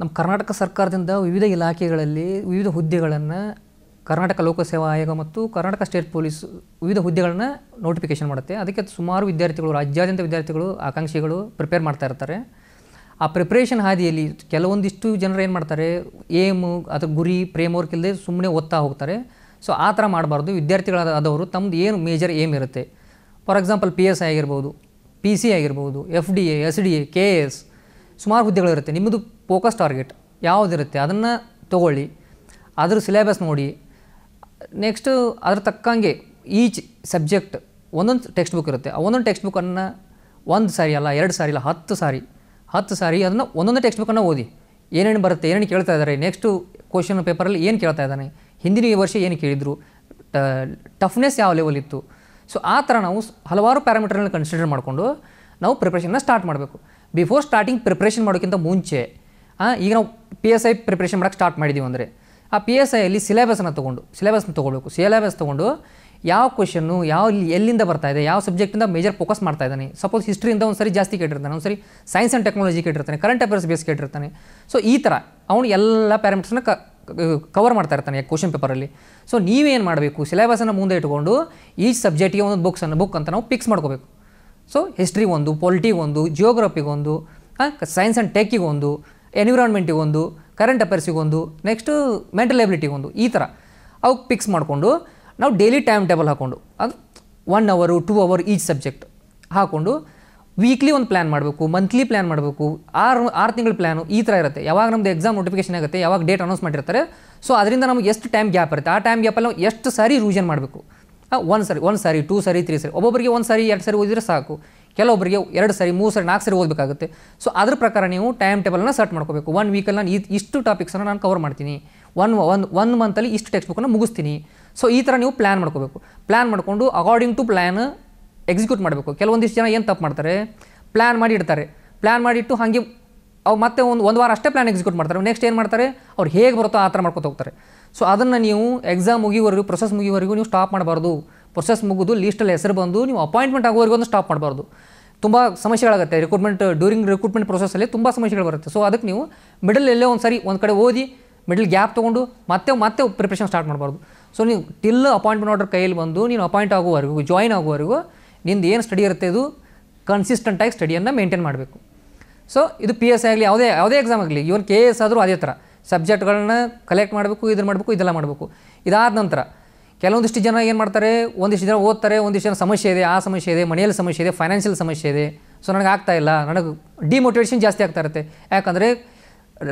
ನಮ್ಮ ಕರ್ನಾಟಕ ಸರ್ಕಾರದಿಂದ ವಿವಿಧ ಇಲಾಖೆಗಳಲ್ಲಿ ವಿವಿಧ ಹುದ್ದೆಗಳನ್ನು ಕರ್ನಾಟಕ ಲೋಕಸೇವಾ ಆಯೋಗ ಮತ್ತು ಕರ್ನಾಟಕ ಸ್ಟೇಟ್ ಪೊಲೀಸ್ ವಿವಿಧ ಹುದ್ದೆಗಳನ್ನು ನೋಟಿಫಿಕೇಷನ್ ಮಾಡುತ್ತೆ ಅದಕ್ಕೆ ಸುಮಾರು ವಿದ್ಯಾರ್ಥಿಗಳು ರಾಜ್ಯಾದ್ಯಂತ ವಿದ್ಯಾರ್ಥಿಗಳು ಆಕಾಂಕ್ಷಿಗಳು ಪ್ರಿಪೇರ್ ಮಾಡ್ತಾ ಇರ್ತಾರೆ ಆ ಪ್ರಿಪ್ರೇಷನ್ ಹಾದಿಯಲ್ಲಿ ಕೆಲವೊಂದಿಷ್ಟು ಜನರು ಏನು ಮಾಡ್ತಾರೆ ಏಮು ಅಥವಾ ಗುರಿ ಪ್ರೇಮ್ ವರ್ಕ್ ಇಲ್ಲದೆ ಸುಮ್ಮನೆ ಓದ್ತಾ ಹೋಗ್ತಾರೆ ಸೊ ಆ ಥರ ಮಾಡಬಾರ್ದು ವಿದ್ಯಾರ್ಥಿಗಳಾದ ಆದವರು ತಮ್ಮದು ಏನು ಮೇಜರ್ ಏಮ್ ಇರುತ್ತೆ for example P S I ಆಗಿರ್ಬೋದು ಪಿ ಸಿ ಆಗಿರ್ಬೋದು F D A S D A K A S ಸುಮಾರು ಹುದ್ದೆಗಳಿರುತ್ತೆ ನಿಮ್ಮದು ಫೋಕಸ್ ಟಾರ್ಗೆಟ್ ಯಾವುದಿರುತ್ತೆ ಅದನ್ನು ತೊಗೊಳ್ಳಿ ಅದ್ರ ಸಿಲೆಬಸ್ ನೋಡಿ ನೆಕ್ಸ್ಟು ಅದ್ರ ತಕ್ಕಂಗೆ ಈಚ್ ಸಬ್ಜೆಕ್ಟ್ ಒಂದೊಂದು ಟೆಕ್ಸ್ಟ್ ಬುಕ್ ಇರುತ್ತೆ ಆ ಒಂದೊಂದು ಟೆಕ್ಸ್ಟ್ ಬುಕ್ಕನ್ನು ಒಂದು ಸಾರಿ ಅಲ್ಲ ಎರಡು ಸಾರಿ ಇಲ್ಲ ಹತ್ತು ಸಾರಿ ಹತ್ತು ಸಾರಿ ಅದನ್ನು ಒಂದೊಂದು ಟೆಕ್ಸ್ಟ್ ಬುಕ್ಕನ್ನು ಓದಿ ಏನೇನು ಬರುತ್ತೆ ಏನೇನು ಕೇಳ್ತಾ ಇದ್ದಾರೆ ನೆಕ್ಸ್ಟು ಕ್ವಶನ್ ಪೇಪರಲ್ಲಿ ಏನು ಕೇಳ್ತಾ ಇದ್ದಾನೆ ಹಿಂದಿನ ಈ ವರ್ಷ ಏನು ಕೇಳಿದರು ಟಫ್ನೆಸ್ ಯಾವ ಲೆವೆಲ್ ಇತ್ತು ಸೊ ಆ ಥರ ನಾವು ಹಲವಾರು ಪ್ಯಾರಾಮೀಟರ್ಗಳನ್ನ ಕನ್ಸಿಡರ್ ಮಾಡಿಕೊಂಡು ನಾವು ಪ್ರಿಪ್ರೇಷನ್ನ ಸ್ಟಾರ್ಟ್ ಮಾಡಬೇಕು ಬಿಫೋರ್ ಸ್ಟಾರ್ಟಿಂಗ್ ಪ್ರಿಪ್ರೇಷನ್ ಮಾಡೋಕ್ಕಿಂತ ಮುಂಚೆ ಈಗ ನಾವು ಪಿ ಎಸ್ ಐ ಪ್ರಿಪ್ರೇಷನ್ ಮಾಡೋಕ್ಕೆ ಸ್ಟಾರ್ಟ್ ಮಾಡಿದ್ದೀವಿ ಅಂದರೆ ಆ ಪಿ ಎಸ್ ಐಯಲ್ಲಿ ಸಿಲೆಬಸನ್ನು ತೊಗೊಂಡು ಸಿಲೆಬಸ್ನ ತೊಗೊಳ್ಬೇಕು ಸಿಲೆಬಸ್ ತೊಗೊಂಡು ಯಾವ ಕ್ವೆಶನ್ನು ಯಾವ ಎಲ್ಲಿಂದ ಬರ್ತಾ ಇದೆ ಯಾವ ಸಬ್ಜೆಕ್ಟಿಂದ ಮೇಜರ್ ಫೋಕಸ್ ಮಾಡ್ತಾ ಇದ್ದಾನೆ ಸಪೋಸ್ ಹಿಸ್ಟ್ರಿಯಿಂದ ಒಂದು ಸರಿ ಜಾಸ್ತಿ ಕೇಟಿರ್ತಾನೆ ಒಂದು ಸರಿ ಸೈನ್ಸ್ ಆ್ಯಂಡ್ ಟೆಕ್ನಾಲಜಿ ಕೇಟಿರ್ತಾನೆ ಕರೆಂಟ್ ಅಫೇರ್ಸ್ ಬೇಸ್ ಕೇಟಿರ್ತಾನೆ ಸೊ ಈ ಥರ ಅವನು ಎಲ್ಲ ಪ್ಯಾರಾಮೀಟರ್ಸ್ನ ಕವರ್ ಮಾಡ್ತಾ ಇರ್ತಾನೆ ಕ್ವಶನ್ ಪೇಪರಲ್ಲಿ ಸೊ ನೀವೇನು ಮಾಡಬೇಕು ಸಿಲೆಬಸನ್ನು ಮುಂದೆ ಇಟ್ಕೊಂಡು ಈ ಸಬ್ಜೆಕ್ಟಿಗೆ ಒಂದು ಬುಕ್ಸನ್ನು ಬುಕ್ ಅಂತ ನಾವು ಪಿಕ್ಸ್ ಮಾಡ್ಕೋಬೇಕು ಸೊ ಹಿಸ್ಟ್ರಿಗೊಂದು ಪೊಲಿಟಿಗೊಂದು ಜಿಯೋಗ್ರಫಿಗೊಂದು ಸೈನ್ಸ್ ಆ್ಯಂಡ್ ಟೆಕ್ಕಿಗೊಂದು ಎನ್ವಿರಾನ್ಮೆಂಟಿಗೊಂದು ಕರೆಂಟ್ ಅಫೇರ್ಸಿಗೊಂದು ನೆಕ್ಸ್ಟು ಮೆಂಟಲ್ ಎಬಿಲಿಟಿಗೊಂದು ಈ ಥರ ಅವಕ್ಕೆ ಪಿಕ್ಸ್ ಮಾಡಿಕೊಂಡು ನಾವು ಡೈಲಿ ಟೈಮ್ ಟೇಬಲ್ ಹಾಕ್ಕೊಂಡು ಅದು ಒನ್ ಅವರು ಟೂ ಅವರ್ ಈಚ್ ಸಬ್ಜೆಕ್ಟ್ ಹಾಕ್ಕೊಂಡು ವೀಕ್ಲಿ ಒಂದು ಪ್ಲ್ಯಾನ್ ಮಾಡಬೇಕು ಮಂತ್ಲಿ ಪ್ಲ್ಯಾನ್ ಮಾಡಬೇಕು ಆರು ಆರು ತಿಂಗಳ ಪ್ಲ್ಯಾನು ಈ ಥರ ಇರುತ್ತೆ ಯಾವಾಗ ನಮ್ದು ಎಕ್ಸಾಮ್ ನೋಟಿಫಿಕೇಶನ್ ಆಗುತ್ತೆ ಯಾವಾಗ ಡೇಟ್ ಅನೌನ್ಸ್ ಮಾಡಿರ್ತಾರೆ ಸೊ ಅದರಿಂದ ನಮಗೆ ಎಷ್ಟು ಟೈಮ್ ಗ್ಯಾಪ್ ಇರುತ್ತೆ ಆ ಟೈಮ್ ಗ್ಯಾಪಲ್ಲಿ ನಾವು ಎಷ್ಟು ಸಾರಿ ರಿವಿಷನ್ ಮಾಡಬೇಕು ಒಂದು ಸರಿ ಒಂದು ಸಾರಿ ಟೂ ಸಾರಿ ತ್ರೀ ಸಾರಿ ಒಬ್ಬೊಬ್ಬರಿಗೆ ಒಂದು ಸಾರಿ ಎರಡು ಸಾರಿ ಓದಿದರೆ ಸಾಕು ಕೆಲವೊಬ್ಬರಿಗೆ ಎರಡು ಸಾರಿ ಮೂರು ಸಾರಿ ನಾಲ್ಕು ಸರಿ ಓದಬೇಕಾಗುತ್ತೆ ಸೊ ಅದ್ರ ಪ್ರಕಾರ ನೀವು ಟೈಮ್ ಟೇಬಲ್ನ ಸರ್ಟ್ ಮಾಡ್ಕೋಬೇಕು ಒನ್ ವೀಕಲ್ಲಿ ನಾನು ಇದು ಇಷ್ಟು ಟಾಪಿಕ್ಸನ್ನು ನಾನು ಕವರ್ ಮಾಡ್ತೀನಿ ಒನ್ ಒನ್ ಒನ್ ಮಂತಲ್ಲಿ ಇಷ್ಟು ಟೆಕ್ಸ್ಟ್ ಬುಕ್ಕನ್ನು ಮುಗಿಸ್ತೀನಿ ಸೊ ಈ ಥರ ನೀವು ಪ್ಲ್ಯಾನ್ ಮಾಡ್ಕೋಬೇಕು ಪ್ಲ್ಯಾನ್ ಮಾಡಿಕೊಂಡು ಅಕಾರ್ಡಿಂಗ್ ಟು ಪ್ಲ್ಯಾನ್ ಎಕ್ಸಿಕ್ಯೂಟ್ ಮಾಡಬೇಕು ಕೆಲವೊಂದಿಷ್ಟು ಜನ ಏನು ತಪ್ಪು ಮಾಡ್ತಾರೆ ಪ್ಲ್ಯಾನ್ ಮಾಡಿ ಇಡ್ತಾರೆ ಪ್ಲ್ಯಾನ್ ಮಾಡಿಟ್ಟು ಹಾಗೆ ಅವು ಮತ್ತೆ ಒಂದು ಒಂದು ವಾರ ಅಷ್ಟೇ ಪ್ಲ್ಯಾನ್ ಎಕ್ಸಿಕ್ಯೂಟ್ ಮಾಡ್ತಾರೆ ನೆಕ್ಸ್ಟ್ ಏನು ಮಾಡ್ತಾರೆ ಅವ್ರು ಹೇಗೆ ಬರುತ್ತೋ ಆ ಥರ ಮಾಡ್ಕೊತ ಹೋಗ್ತಾರೆ ಸೊ ಅದನ್ನು ನೀವು ಎಕ್ಸಾಮ್ ಮುಗಿವರೆಗೂ ಪ್ರೊಸೆಸ್ ಮುಗಿಯುವವರೆಗೂ ನೀವು ಸ್ಟಾಪ್ ಮಾಡಬಾರ್ದು ಪ್ರೊಸೆಸ್ ಮುಗಿದು ಲೀಸ್ಟಲ್ಲಿ ಹೆಸರು ಬಂದು ನೀವು ಅಪಾಯಿಂಟ್ಮೆಂಟ್ ಆಗುವವರೆಗೂ ಒಂದು ಸ್ಟಾಪ್ ಮಾಡಬಾರ್ದು ತುಂಬ ಸಮಸ್ಯೆಗಳಾಗುತ್ತೆ ರಿಕ್ರೂಟ್ಮೆಂಟ್ ಡ್ಯೂರಿಂಗ್ ರಿಕ್ರೂಟ್ಮೆಂಟ್ ಪ್ರೊಸೆಸಲ್ಲಿ ತುಂಬ ಸಮಸ್ಯೆಗಳು ಬರುತ್ತೆ ಸೊ ಅದಕ್ಕೆ ನೀವು ಮಿಡಲ್ ಎಲ್ಲೇ ಒಂದು ಸರಿ ಒಂದು ಕಡೆ ಓದಿ ಮಿಡಲ್ ಗ್ಯಾಪ್ ತೊಗೊಂಡು ಮತ್ತೆ ಮತ್ತೆ ಪ್ರಿಪ್ರೇಷನ್ ಸ್ಟಾರ್ಟ್ ಮಾಡಬಾರ್ದು ಸೊ ನೀವು ಟಿಲ್ ಅಪಾಯಿಂಟ್ಮೆಂಟ್ ಆರ್ಡರ್ ಕೈಯಲ್ಲಿ ಬಂದು ನೀನು ಅಪಾಯಿಂಟ್ ಆಗುವವರೆಗೂ ಜಾಯಿನ್ ಆಗುವವರೆಗೂ ನಿಂದು ಏನು ಸ್ಟಡಿ ಇರುತ್ತೆ ಅದು ಕನ್ಸಿಸ್ಟೆಂಟಾಗಿ ಸ್ಟಡಿಯನ್ನು ಮೇಂಟೈನ್ ಮಾಡಬೇಕು ಸೊ ಇದು ಪಿ ಎಸ್ ಆಗಲಿ ಯಾವುದೇ ಯಾವುದೇ ಎಕ್ಸಾಮ್ ಆಗಲಿ ಇವನ್ ಕೆ ಎಸ್ ಆದರೂ ಅದೇ ಥರ ಸಬ್ಜೆಕ್ಟ್ಗಳನ್ನ ಕಲೆಕ್ಟ್ ಮಾಡಬೇಕು ಇದನ್ನು ಮಾಡಬೇಕು ಇದೆಲ್ಲ ಮಾಡಬೇಕು ಇದಾದ ನಂತರ ಕೆಲವೊಂದಿಷ್ಟು ಜನ ಏನು ಮಾಡ್ತಾರೆ ಒಂದಿಷ್ಟು ಜನ ಓದ್ತಾರೆ ಒಂದಿಷ್ಟು ಜನ ಸಮಸ್ಯೆ ಇದೆ ಆ ಸಮಸ್ಯೆ ಇದೆ ಮನೆಯಲ್ಲಿ ಸಮಸ್ಯೆ ಇದೆ ಫೈನಾನ್ಷಿಯಲ್ ಸಮಸ್ಯೆ ಇದೆ ಸೊ ನನಗೆ ಆಗ್ತಾ ಇಲ್ಲ ನನಗೆ ಡಿಮೋಟಿವೇಷನ್ ಜಾಸ್ತಿ ಆಗ್ತಾ ಇರುತ್ತೆ ಯಾಕಂದರೆ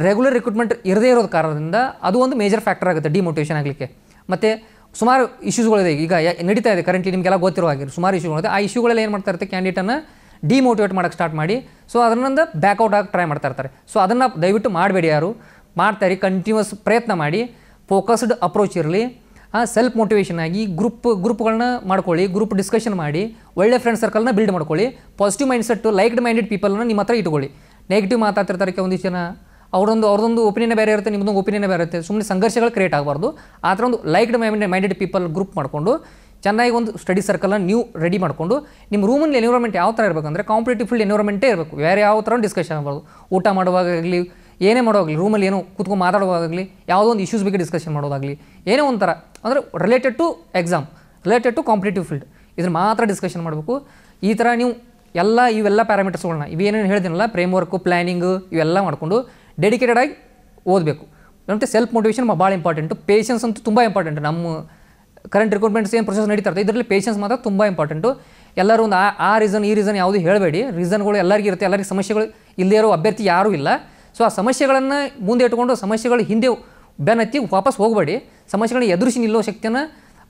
ರೆಗ್ಯುಲರ್ ರಿಕ್ರೂಟ್ಮೆಂಟ್ ಇರದೇ ಇರೋದ ಕಾರಣದಿಂದ ಅದು ಒಂದು ಮೇಜರ್ ಫ್ಯಾಕ್ಟರ್ ಆಗುತ್ತೆ ಡಿಮೋಟಿವೇಷನ್ ಆಗಲಿಕ್ಕೆ ಮತ್ತು ಸುಮಾರು ಇಶ್ಯೂಸ್ಗಳಿದೆ ಈಗ ನಡೀತಾ ಇದೆ ಕರೆಂಟ್ಲಿ ನಿಮಗೆಲ್ಲ ಗೊತ್ತಿರೋ ಹಾಗೆ ಸುಮಾರು ಇಶ್ಯೂಗಳಿದೆ ಆ ಇಶ್ಯೂಗಳೆಲ್ಲ ಏನು ಮಾಡ್ತಾ ಇರುತ್ತೆ ಕ್ಯಾಂಡಿಡೇಟನ್ನು ಡಿಮೋಟಿವೇಟ್ ಮಾಡೋಕ್ಕೆ ಸ್ಟಾರ್ಟ್ ಮಾಡಿ ಸೊ ಅದನ್ನೊಂದು ಬ್ಯಾಕ್ಔಟ್ ಆಗಿ ಟ್ರೈ ಮಾಡ್ತಾ ಇರ್ತಾರೆ ಸೊ ಅದನ್ನು ದಯವಿಟ್ಟು ಮಾಡಬೇಡಿ ಯಾರು ಮಾಡ್ತಾರೆ ಕಂಟಿನ್ಯೂಸ್ ಪ್ರಯತ್ನ ಮಾಡಿ ಫೋಕಸ್ಡ್ ಅಪ್ರೋಚ್ ಇರಲಿ ಸೆಲ್ಫ್ ಮೋಟಿವೇಶನ್ ಆಗಿ ಗ್ರೂಪ್ ಗ್ರೂಪ್ಗಳನ್ನ ಮಾಡ್ಕೊಳ್ಳಿ ಗ್ರೂಪ್ ಡಿಸ್ಕಷನ್ ಮಾಡಿ ಒಳ್ಳೆ ಫ್ರೆಂಡ್ ಸರ್ಕಲ್ನ ಬಿಲ್ಡ್ ಮಾಡ್ಕೊಳ್ಳಿ ಪಾಸಿಟಿವ್ ಮೈಂಡ್ಸೆಟ್ಟು ಲೈಕ್ಡ್ ಮೈಂಡೆಡ್ ಪೀಪಲ್ನ ನಿಮ್ಮ ಹತ್ರ ಇಟ್ಕೊಳ್ಳಿ ನೆಗೆಟಿವ್ ಮಾತಾಡ್ತಿರ್ತಾರೆ ಕೆಲವೊಂದು ಜನ ಅವರೊಂದು ಅವ್ರದೊಂದು ಒಪಿನಿಯನ್ ಬೇರೆ ಇರುತ್ತೆ ನಿಮ್ಮದೊಂದು ಒಪಿನಿಯನ್ ಬೇರೆ ಇರುತ್ತೆ ಸುಮ್ಮನೆ ಸಂಘರ್ಷಗಳು ಕ್ರಿಯೇಟ್ ಆಗಬಾರ್ದು ಆ ಥರ ಒಂದು like minded minded people group ಮಾಡಿಕೊಂಡು ಚೆನ್ನಾಗಿ ಒಂದು ಸ್ಟಡಿ ಸರ್ಕಲ್ನ ನೀವು ರೆಡಿ ಮಾಡಿಕೊಂಡು ನಿಮ್ಮ ರೂಮಲ್ಲಿ ಎನ್ವಿರಾನ್ಮೆಂಟ್ ಯಾವ ಥರ ಇರಬೇಕಂದ್ರೆ ಕಾಂಪಿಟೇಟಿವ್ ಫುಲ್ ಎನ್ವಿರಾನ್ಮೆಂಟೇ ಇರಬೇಕು ಬೇರೆ ಯಾವ ಥರ ಡಿಸ್ಕಷನ್ ಆಗಬಾರ್ದು ಊಟ ಮಾಡುವಾಗಲಿ ಏನೇ ಮಾಡೋವಾಗಲಿ ರೂಮಲ್ಲಿ ಏನೋ ಕೂತ್ಕೊಂಡು ಮಾತಾಡೋವಾಗಲಿ ಯಾವುದೋ ಒಂದು ಇಶ್ಯೂಸ್ ಬಗ್ಗೆ ಡಿಸ್ಕಷನ್ ಮಾಡೋದಾಗಲಿ ಏನೋ ಒಂಥರ ಅಂದರೆ related to exam related to competitive field ಇದನ್ನು ಮಾತ್ರ ಡಿಸ್ಕಷನ್ ಮಾಡಬೇಕು ಈ ಥರ ನೀವು ಎಲ್ಲ ಇವೆಲ್ಲ ಪ್ಯಾರಾಮೀಟರ್ಸ್ಗಳನ್ನ ಇವೇನೇನು ಹೇಳ್ತೀನಲ್ಲ ಫ್ರೇಮ್ ವರ್ಕು ಪ್ಲಾನಿಂಗ್ ಇವೆಲ್ಲ ಮಾಡಿಕೊಂಡು ಡೆಡಿಕೇಟೆಡ್ ಆಗಿ ಓದಬೇಕು ಮತ್ತು ಸೆಲ್ಫ್ ಮೋಟಿವೇಶನ್ ಭಾಳ ಇಂಪಾರ್ಟೆಂಟು ಪೇಷನ್ಸ್ ಅಂತೂ ತುಂಬ ಇಂಪಾರ್ಟೆಂಟ್ ನಮ್ಮ ಕರೆಂಟ್ ರಿಕ್ರೂಟ್ಮೆಂಟ್ಸ್ ಏನು ಪ್ರೊಸೆಸ್ ನಡೀತಾ ಇರ್ತದೆ ಇದರಲ್ಲಿ ಪೇಷನ್ಸ್ ಮಾತ್ರ ತುಂಬ ಇಂಪಾರ್ಟೆಂಟು ಎಲ್ಲರೂ ಒಂದು ಆ ಆ ರೀಸನ್ ಈ ರೀಸನ್ ಯಾವುದು ಹೇಳಬೇಡಿ ರೀಸನ್ಗಳು ಎಲ್ಲರಿಗೂ ಇರುತ್ತೆ ಎಲ್ಲರಿಗೂ ಸಮಸ್ಯೆಗಳು ಇಲ್ಲದೇ ಇರೋ ಅಭ್ಯರ್ಥಿ ಯಾರೂ ಇಲ್ಲ ಸೊ ಆ ಸಮಸ್ಯೆಗಳನ್ನು ಮುಂದೆ ಇಟ್ಕೊಂಡು ಸಮಸ್ಯೆಗಳು ಹಿಂದೆ ಬೆನ್ನತ್ತಿ ವಾಪಸ್ ಹೋಗಬೇಡಿ ಸಮಸ್ಯೆಗಳನ್ನ ಎದುರಿಸಿ ನಿಲ್ಲೋ ಶಕ್ತಿಯನ್ನು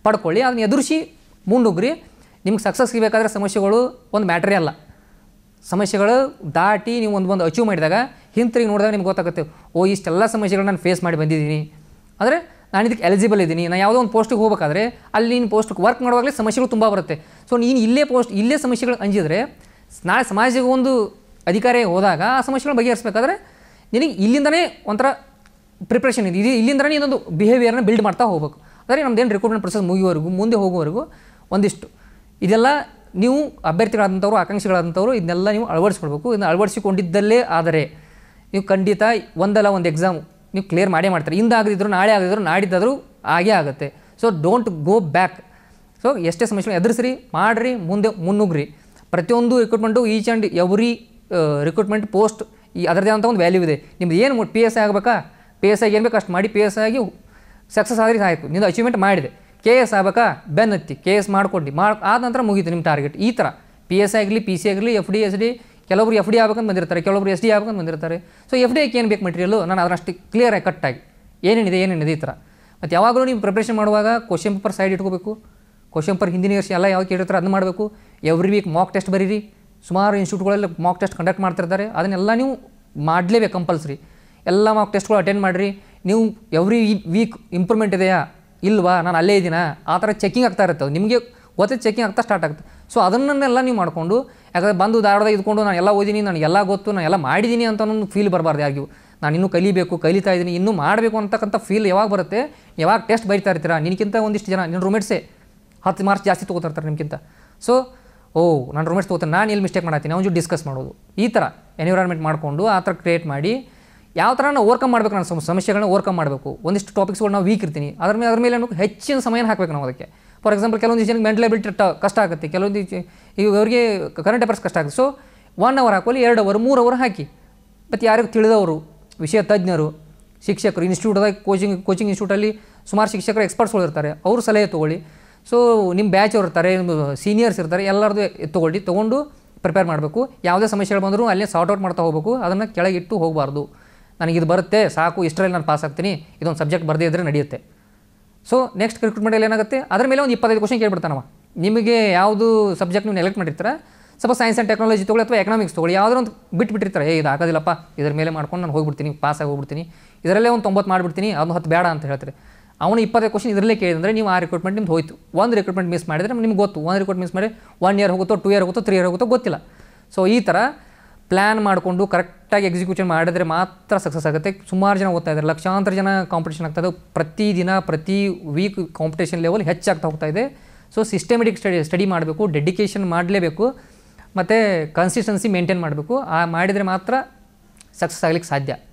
ಪಡ್ಕೊಳ್ಳಿ ಅದನ್ನ ಎದುರಿಸಿ ಮುಂಡುಗ್ರಿ ನಿಮ್ಗೆ ಸಕ್ಸಸ್ ಸಿಗಬೇಕಾದ್ರೆ ಸಮಸ್ಯೆಗಳು ಒಂದು ಮ್ಯಾಟ್ರೇ ಅಲ್ಲ ಸಮಸ್ಯೆಗಳು ದಾಟಿ ನೀವು ಒಂದು ಒಂದು ಅಚೀವ್ ಮಾಡಿದಾಗ ಹಿಂತಿರುಗಿ ನೋಡಿದಾಗ ನಿಮ್ಗೆ ಗೊತ್ತಾಗುತ್ತೆ ಓ ಇಷ್ಟೆಲ್ಲ ಸಮಸ್ಯೆಗಳನ್ನ ನಾನು ಫೇಸ್ ಮಾಡಿ ಬಂದಿದ್ದೀನಿ ಅಂದರೆ ನಾನು ಇದಕ್ಕೆ ಎಲಿಜಿಬಲ್ ಇದ್ದೀನಿ ನಾನು ಯಾವುದೋ ಒಂದು ಪೋಸ್ಟಿಗೆ ಹೋಗಬೇಕಾದ್ರೆ ಅಲ್ಲಿ ನೀನು ಪೋಸ್ಟ್ಗೆ ವರ್ಕ್ ಮಾಡುವಾಗಲೇ ಸಮಸ್ಯೆಗಳು ತುಂಬ ಬರುತ್ತೆ ಸೊ ನೀನು ಇಲ್ಲೇ ಪೋಸ್ಟ್ ಇಲ್ಲೇ ಸಮಸ್ಯೆಗಳು ಅಂಜಿದ್ರೆ ನಾಳೆ ಸಮಾಜಕ್ಕೆ ಒಂದು ಅಧಿಕಾರಿ ಹೋದಾಗ ಆ ಸಮಸ್ಯೆಗಳನ್ನ ಬಗೆಹರಿಸಬೇಕಾದ್ರೆ ನಿನಗೆ ಇಲ್ಲಿಂದನೇ ಒಂಥರ ಪ್ರಿಪ್ರೇಷನ್ ಇದೆ ಇದು ಇಲ್ಲಿಂದನೇ ಇನ್ನೊಂದು ಬಿಹೇವಿಯರ್ನ ಬಿಲ್ಡ್ ಮಾಡ್ತಾ ಹೋಗಬೇಕು ಅಂದರೆ ನಮ್ಮದೇನು ರಿಕ್ರೂಟ್ಮೆಂಟ್ ಪ್ರೊಸೆಸ್ ಮುಗಿಯುವವರೆಗೂ ಮುಂದೆ ಹೋಗುವವರೆಗೂ ಒಂದಿಷ್ಟು ಇದೆಲ್ಲ ನೀವು ಅಭ್ಯರ್ಥಿಗಳಾದಂಥವ್ರು ಆಕಾಂಕ್ಷಿಗಳಾದಂಥವ್ರು ಇದನ್ನೆಲ್ಲ ನೀವು ಅಳವಡಿಸ್ಕೊಳ್ಬೇಕು ಇದನ್ನು ಅಳವಡಿಸಿಕೊಂಡಿದ್ದಲ್ಲೇ ಆದರೆ ನೀವು ಖಂಡಿತ ಒಂದಲ್ಲ ಒಂದು ಎಕ್ಸಾಮ್ ನೀವು ಕ್ಲಿಯರ್ ಮಾಡೇ ಮಾಡ್ತಾರೆ ಹಿಂದಾಗದಿದ್ದರೂ ನಾಳೆ ಆಗಿದ್ರು ನಾಡಿದ್ದಾದರೂ ಆಗೇ ಆಗುತ್ತೆ so don't go back so ಎಷ್ಟೇ ಸಮಸ್ಯೆಗಳು ಎದುರಿಸ್ರಿ ಮಾಡಿರಿ ಮುಂದೆ ಮುನ್ನುಗ್ರಿ ಪ್ರತಿಯೊಂದು recruitment each and every recruitment post ಈ ಅದರದೇ ಅಂತ ಒಂದು ವ್ಯಾಲ್ಯೂ ಇದೆ ನಿಮ್ದು ಏನು ಪಿ ಎಸ್ ಐ ಆಗಬೇಕಾ ಪಿ ಎಸ್ ಐ ಏನು ಬೇಕು ಅಷ್ಟು ಮಾಡಿ ಪಿ ಎಸ್ ಆಗಿ ಸಕ್ಸಸ್ ಆದ್ರೆ ಆಯಿತು ನಿಮ್ಮದು ಅಚೀವ್ಮೆಂಟ್ ಮಾಡಿದೆ ಕೆ ಎಸ್ ಆಗಬೇಕಾ ಬೆನ್ನತ್ತಿ ಕೆ ಎಸ್ ಮಾಡ್ಕೊಂಡು ಮಾಡಿ ಆದ ನಂತರ ಮುಗೀತು ನಿಮ್ಮ ಟಾರ್ಗೆಟ್ ಈ ಥರ ಪಿ ಎಸ್ ಆಗಲಿ ಪಿ ಸಿ ಆಗಲಿ ಎಫ್ ಡಿ ಎಸ್ ಡಿ ಕೆಲವರು ಎಫ್ ಡಿ ಆಗ್ಬೇಕಂತ ಬಂದಿರ್ತಾರೆ ಕೆಲವರು ಎಸ್ ಡಿ ಆಗ್ಬೇಕಂತ ಬಂದಿರ್ತಾರೆ ಸೊ ಎಫ್ ಡಿ ಏನು ಬೇಕು ಮೆಟೀರಿಯಲು ನಾನು ಅದರಷ್ಟು ಆಗಿ ಕಟ್ಟಾಗಿ ಏನೇನಿದೆ ಏನೇನಿದೆ ಈ ಥರ ಮತ್ತು ಯಾವಾಗಲೂ ನೀವು ಪ್ರಿಪ್ರೇಷನ್ ಮಾಡುವಾಗ ಕ್ವಶನ್ ಪೇಪರ್ ಸೈಡ್ ಇಟ್ಕೋಬೇಕು ಕ್ವಶನ್ ಪೇಪರ್ ಹಿಂದಿನ ವರ್ಷ ಎಲ್ಲ ಯಾವಾಗ ಕೇಳಿರ್ತಾರೆ ಅದನ್ನ ಮಾಡಬೇಕು ಎವ್ರಿ ವೀಕ್ ಮಾಕ್ ಟೆಸ್ಟ್ ಬರೀರಿ ಸುಮಾರು ಇನ್ಸ್ಟಿಟ್ಯೂಟ್ಗಳಲ್ಲಿ ಮಾಕ್ ಟೆಸ್ಟ್ ಕಂಡಕ್ಟ್ ಮಾಡ್ತಿರ್ತಾರೆ ಅದನ್ನೆಲ್ಲ ನೀವು ಮಾಡಲೇಬೇಕು ಕಂಪಲ್ಸರಿ ಎಲ್ಲ ಮಾಕ್ ಟೆಸ್ಟ್ಗಳು ಅಟೆಂಡ್ ಮಾಡಿರಿ ನೀವು ಎವ್ರಿ ವೀಕ್ ಇಂಪ್ರೂವ್ಮೆಂಟ್ ಇದೆಯಾ ಇಲ್ವಾ ನಾನು ಅಲ್ಲೇ ಇದ್ದೀನಾ ಆ ಥರ ಚೆಕಿಂಗ್ ಆಗ್ತಾ ಇರುತ್ತೆ ನಿಮಗೆ ಒತ್ತೆ ಚೆಕಿಂಗ್ ಆಗ್ತಾ ಸ್ಟಾರ್ಟ್ ಆಗುತ್ತೆ ಸೊ ಅದನ್ನೆಲ್ಲ ನೀವು ಮಾಡಿಕೊಂಡು ಯಾಕಂದರೆ ಬಂದು ಧಾರವಾಡದಾಗ ಇದ್ಕೊಂಡು ನಾನು ಎಲ್ಲ ಓದಿನಿ ನಾನು ಎಲ್ಲ ಗೊತ್ತು ನಾನು ಎಲ್ಲ ಮಾಡಿದ್ದೀನಿ ಅಂತ ಒಂದು ಫೀಲ್ ಬರಬಾರ್ದು ಯಾರಿಗೂ ನಾನು ಇನ್ನೂ ಕಲಿಬೇಕು ಕಲಿತಾ ಇದ್ದೀನಿ ಇನ್ನೂ ಮಾಡಬೇಕು ಅಂತಕ್ಕಂಥ ಫೀಲ್ ಯಾವಾಗ ಬರುತ್ತೆ ಯಾವಾಗ ಟೆಸ್ಟ್ ಬರಿತಾ ಇರ್ತೀರಾ ನಿನಗಿಂತ ಒಂದಿಷ್ಟು ಜನ ನಿನ್ನ ರೂಮೇಟ್ಸೇ ಹತ್ತು ಮಾರ್ಕ್ಸ್ ಜಾಸ್ತಿ ತೊಗೋತಿರ್ತಾರೆ ನಿಮಗಿಂತ ಸೊ ಓ ನಾನು ರೂಮೇಟ್ಸ್ ತೊಗೋತೇನೆ ನಾನು ಎಲ್ಲಿ ಮಿಸ್ಟೇಕ್ ಮಾಡತ್ತೀನಿ ಜೊತೆ ಡಿಸ್ಕಸ್ ಮಾಡೋದು ಈ ಥರ ಎನ್ವಿರಾನ್ಮೆಂಟ್ ಮಾಡಿಕೊಂಡು ಆ ಥರ ಕ್ರಿಯೇಟ್ ಮಾಡಿ ಯಾವ ಥರ ನಾವು ಓರ್ಕಮ್ ಮಾಡಬೇಕು ನಾನು ಸಮಸ್ಯೆಗಳನ್ನ ಓವರ್ಕಮ್ ಮಾಡಬೇಕು ಒಂದಿಷ್ಟು ಟಾಪಿಕ್ಸ್ಗಳು ನಾವು ವೀಕ್ ಇರ್ತೀನಿ ಅದ್ರ ಮೇಲೆ ಅದ್ರ ಮೇಲೆ ನಮಗೆ ಹೆಚ್ಚಿನ ಸಮಯ ಹಾಕಬೇಕು ನಾವು ಅದಕ್ಕೆ ಫಾರ್ ಎಕ್ಸಾಂಪಲ್ ಕೆಲವೊಂದು ಜನಕ್ಕೆ ಮೆಂಟಲ್ ಎಬಿಲಿಟಿ ಕಷ್ಟ ಆಗುತ್ತೆ ಕೆಲವೊಂದು ಈಗ ಅವರಿಗೆ ಕರೆಂಟ್ ಅಫೇರ್ಸ್ ಕಷ್ಟ ಆಗುತ್ತೆ ಸೊ ಒನ್ ಅವರ್ ಹಾಕೋಲಿ ಎರಡು ಅವರ್ ಮೂರು ಅವರ್ ಹಾಕಿ ಮತ್ತು ಯಾರಿಗೂ ತಿಳಿದವರು ವಿಷಯ ತಜ್ಞರು ಶಿಕ್ಷಕರು ಇನ್ಸ್ಟಿಟ್ಯೂಟ್ದಾಗ ಕೋಚಿಂಗ್ ಕೋಚಿಂಗ್ ಇನ್ಸ್ಟಿಟ್ಯೂಟಲ್ಲಿ ಸುಮಾರು ಶಿಕ್ಷಕರು ಎಕ್ಸ್ಪರ್ಟ್ಸ್ಗಳು ಇರ್ತಾರೆ ಅವರು ಸಲಹೆ ತೊಗೊಳ್ಳಿ ಸೊ ನಿಮ್ಮ ಬ್ಯಾಚ್ ಅವ್ರು ಇರ್ತಾರೆ ನಿಮ್ಮ ಸೀನಿಯರ್ಸ್ ಇರ್ತಾರೆ ಎಲ್ಲರದ್ದು ತೊಗೊಂಡು ತೊಗೊಂಡು ಪ್ರಿಪೇರ್ ಮಾಡಬೇಕು ಯಾವುದೇ ಸಮಸ್ಯೆಗಳು ಬಂದರೂ ಅಲ್ಲೇ ಸಾರ್ಟ್ ಔಟ್ ಮಾಡ್ತಾ ಹೋಗಬೇಕು ಅದನ್ನು ಕೆಳಗಿಟ್ಟು ಹೋಗಬಾರ್ದು ನನಗೆ ಇದು ಬರುತ್ತೆ ಸಾಕು ಇಷ್ಟರಲ್ಲಿ ನಾನು ಪಾಸ್ ಆಗ್ತೀನಿ ಇದೊಂದು ಸಬ್ಜೆಕ್ಟ್ ಬರದೇ ಇದ್ದರೆ ನಡೆಯುತ್ತೆ ಸೊ ನೆಕ್ಸ್ಟ್ ರಿಕ್ರೂಟ್ಮೆಂಟಲ್ಲಿ ಏನಾಗುತ್ತೆ ಅದರ ಮೇಲೆ ಒಂದು ಇಪ್ಪತ್ತೈದು ಕ್ವಶನ್ ಕೇಳ್ಬಿಡ್ತಾನವ ನಿಮಗೆ ಯಾವುದು ಸಬ್ಜೆಕ್ಟ್ ನೀವು ಎಲೆಕ್ಟ್ ಮಾಡಿರ್ತಾರೆ ಸ್ವಲ್ಪ ಸೈನ್ಸ್ ಆ್ಯಂಡ್ ಟೆಕ್ನಾಲಜಿ ತೊಗೊಳ್ಳಿ ಅಥವಾ ಎಕನಾಮಿಕ್ಸ್ ತೊಗೊಳ್ಳಿ ಯಾವುದೋ ಒಂದು ಬಿಟ್ಬಿಟ್ಟಿರ್ತಾರೆ ಏ ಇದು ಆಗೋದಿಲ್ಲಪ್ಪ ಇದ್ರ ಮೇಲೆ ಮಾಡ್ಕೊಂಡು ನಾನು ಹೋಗ್ಬಿಡ್ತೀನಿ ಪಾಸ್ ಆಗಿ ಹೋಗ್ಬಿಡ್ತೀನಿ ಇದರಲ್ಲೇ ಒಂದು ತೊಂಬತ್ತು ಮಾಡಿಬಿಡ್ತೀನಿ ಅದನ್ನು ಹತ್ತು ಬೇಡ ಅಂತ ಹೇಳ್ತಾರೆ ಅವನು ಇಪ್ಪತ್ತೈದು ಕ್ವಶನ್ ಇದರಲ್ಲೇ ಕೇಳಿದ್ರೆ ನೀವು ಆ ರಿಕ್ರೂಟ್ಮೆಂಟ್ ನಿಮ್ದು ಹೋಯಿತು ಒಂದು ರಿಕ್ರೂಟ್ಮೆಂಟ್ ಮಿಸ್ ಮಾಡಿದರೆ ನಿಮ್ಗೆ ಗೊತ್ತು ಒಂದು ರಿಕ್ರೂಟ್ ಮಿಸ್ ಮಾಡಿ ಒನ್ ಇಯರ್ ಹೋಗುತ್ತೋ ಟೂ ಇಯರ್ ಹೋಗುತ್ತೋ ತ್ರೀ ಇಯರ್ ಹೋಗುತ್ತೋ ಗೊತ್ತಿಲ್ಲ ಸೊ ಈ ಥರ ಪ್ಲ್ಯಾನ್ ಮಾಡಿಕೊಂಡು ಕರೆಕ್ಟಾಗಿ ಎಕ್ಸಿಕ್ಯೂಷನ್ ಮಾಡಿದ್ರೆ ಮಾತ್ರ ಸಕ್ಸಸ್ ಆಗುತ್ತೆ ಸುಮಾರು ಜನ ಓದ್ತಾ ಇದ್ದಾರೆ ಲಕ್ಷಾಂತರ ಜನ ಕಾಂಪಿಟೇಷನ್ ಆಗ್ತಾಯಿದೆ ಪ್ರತಿದಿನ ಪ್ರತಿ ವೀಕ್ ಕಾಂಪಿಟೇಷನ್ ಲೆವೆಲ್ ಹೆಚ್ಚಾಗ್ತಾ ಹೋಗ್ತಾ ಇದೆ ಸೊ ಸಿಸ್ಟಮೆಟಿಕ್ ಸ್ಟಡಿ ಸ್ಟಡಿ ಮಾಡಬೇಕು ಡೆಡಿಕೇಶನ್ ಮಾಡಲೇಬೇಕು ಮತ್ತು ಕನ್ಸಿಸ್ಟೆನ್ಸಿ ಮೇಂಟೈನ್ ಮಾಡಬೇಕು ಆ ಮಾಡಿದರೆ ಮಾತ್ರ ಸಕ್ಸಸ್ ಆಗಲಿಕ್ಕೆ ಸಾಧ್ಯ